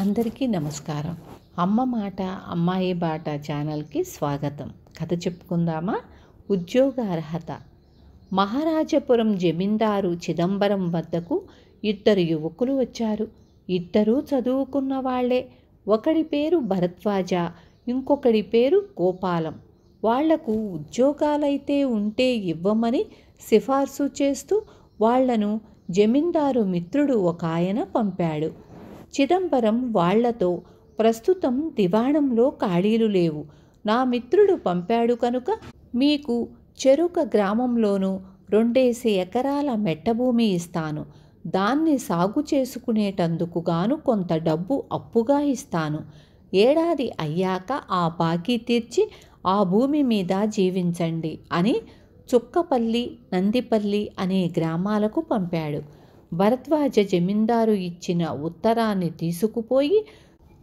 అందరికీ నమస్కారం అమ్మ మాట అమ్మాయి బాట ఛానల్కి స్వాగతం కథ చెప్పుకుందామా ఉద్యోగ అర్హత మహారాజపురం జమీందారు చిదంబరం వద్దకు ఇద్దరు యువకులు వచ్చారు ఇద్దరూ చదువుకున్న వాళ్లే ఒకడి పేరు భరద్వాజ ఇంకొకడి పేరు గోపాలం వాళ్లకు ఉద్యోగాలైతే ఉంటే ఇవ్వమని సిఫార్సు చేస్తూ వాళ్లను జమీందారు మిత్రుడు ఒక ఆయన పంపాడు చిదంబరం వాళ్లతో ప్రస్తుతం దివాణంలో ఖాళీలు లేవు నా మిత్రుడు పంపాడు కనుక మీకు చెరుక గ్రామంలోనూ రెండేసి ఎకరాల మెట్టభూమి ఇస్తాను దాన్ని సాగు చేసుకునేటందుకు గాను కొంత డబ్బు అప్పుగా ఇస్తాను ఏడాది అయ్యాక ఆ బాకీ తీర్చి ఆ భూమి మీద జీవించండి అని చుక్కపల్లి నందిపల్లి అనే గ్రామాలకు పంపాడు భరద్వాజ జమీందారు ఇచ్చిన ఉత్తరాన్ని తీసుకుపోయి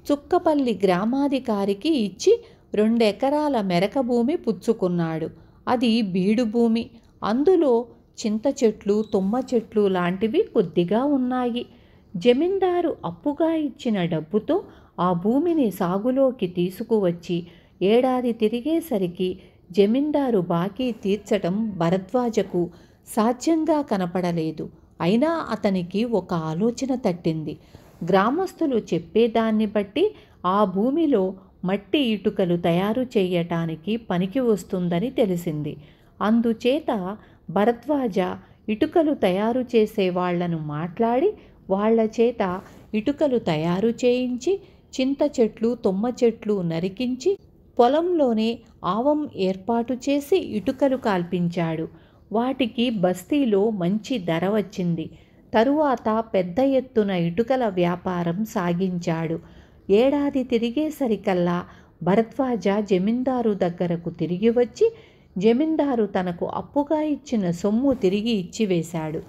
చుక్కపల్లి గ్రామాధికారికి ఇచ్చి రెండెకరాల మెరక భూమి పుచ్చుకున్నాడు అది బీడు భూమి అందులో చింత చెట్లు తుమ్మ చెట్లు లాంటివి కొద్దిగా ఉన్నాయి జమీందారు అప్పుగా ఇచ్చిన డబ్బుతో ఆ భూమిని సాగులోకి తీసుకువచ్చి ఏడాది తిరిగేసరికి జమీందారు బాకీ తీర్చటం భరద్వాజకు సాధ్యంగా కనపడలేదు అయినా అతనికి ఒక ఆలోచన తట్టింది గ్రామస్తులు చెప్పేదాన్ని బట్టి ఆ భూమిలో మట్టి ఇటుకలు తయారు చేయటానికి పనికి వస్తుందని తెలిసింది అందుచేత భరద్వాజ ఇటుకలు తయారు చేసే వాళ్లను మాట్లాడి వాళ్ల చేత ఇటుకలు తయారు చేయించి చింత చెట్లు తుమ్మ చెట్లు నరికించి పొలంలోనే ఆవం ఏర్పాటు చేసి ఇటుకలు కాల్పించాడు వాటికి బస్తీలో మంచి ధర వచ్చింది తరువాత పెద్ద ఎత్తున ఇటుకల వ్యాపారం సాగించాడు ఏడాది తిరిగేసరికల్లా భరద్వాజ జమీందారు దగ్గరకు తిరిగి వచ్చి జమీందారు తనకు అప్పుగా ఇచ్చిన సొమ్ము తిరిగి ఇచ్చివేశాడు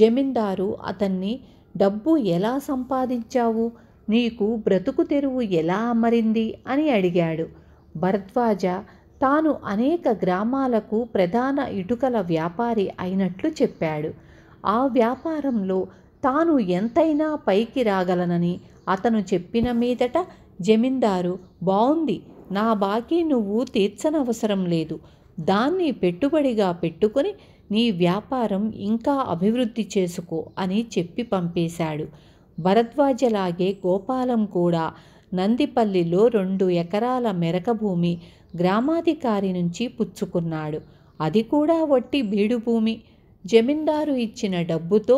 జమీందారు అతన్ని డబ్బు ఎలా సంపాదించావు నీకు బ్రతుకు తెరువు ఎలా అమరింది అని అడిగాడు భరద్వాజ తాను అనేక గ్రామాలకు ప్రధాన ఇటుకల వ్యాపారి అయినట్లు చెప్పాడు ఆ వ్యాపారంలో తాను ఎంతైనా పైకి రాగలనని అతను చెప్పిన మీదట జమీందారు బావుంది నా బాకీ నువ్వు తీర్చనవసరం లేదు దాన్ని పెట్టుబడిగా పెట్టుకుని నీ వ్యాపారం ఇంకా అభివృద్ధి చేసుకో అని చెప్పి పంపేశాడు భరద్వాజలాగే గోపాలం కూడా నందిపల్లిలో రెండు ఎకరాల మెరక భూమి గ్రామాధికారి నుంచి పుచ్చుకున్నాడు అది కూడా వట్టి బీడు భూమి జమీందారు ఇచ్చిన డబ్బుతో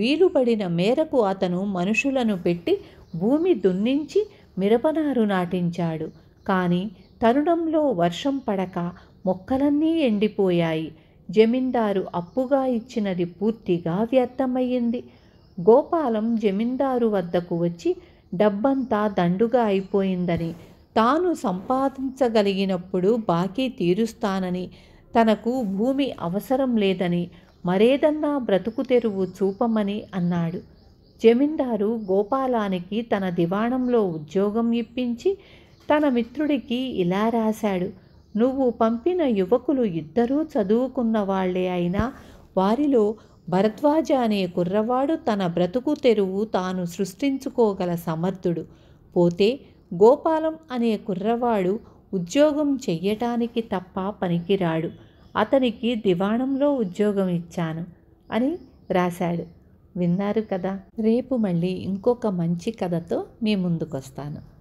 వీలుపడిన మేరకు అతను మనుషులను పెట్టి భూమి దున్నించి మిరపనారు నాటించాడు కానీ తరుణంలో వర్షం పడక మొక్కలన్నీ ఎండిపోయాయి జమీందారు అప్పుగా ఇచ్చినది పూర్తిగా వ్యర్థమయ్యింది గోపాలం జమీందారు వద్దకు వచ్చి డబ్బంతా దండుగా అయిపోయిందని తాను సంపాదించగలిగినప్పుడు బాకీ తీరుస్తానని తనకు భూమి అవసరం లేదని మరేదన్నా బ్రతుకు తెరువు చూపమని అన్నాడు జమీందారు గోపాలానికి తన దివాణంలో ఉద్యోగం ఇప్పించి తన మిత్రుడికి ఇలా రాశాడు నువ్వు పంపిన యువకులు ఇద్దరూ చదువుకున్న వాళ్లే అయినా వారిలో భరద్వాజ అనే కుర్రవాడు తన బ్రతుకు తెరువు తాను సృష్టించుకోగల సమర్థుడు పోతే గోపాలం అనే కుర్రవాడు ఉద్యోగం చెయ్యటానికి తప్ప పనికిరాడు అతనికి దివాణంలో ఉద్యోగం ఇచ్చాను అని రాశాడు విన్నారు కదా రేపు మళ్ళీ ఇంకొక మంచి కథతో మీ ముందుకొస్తాను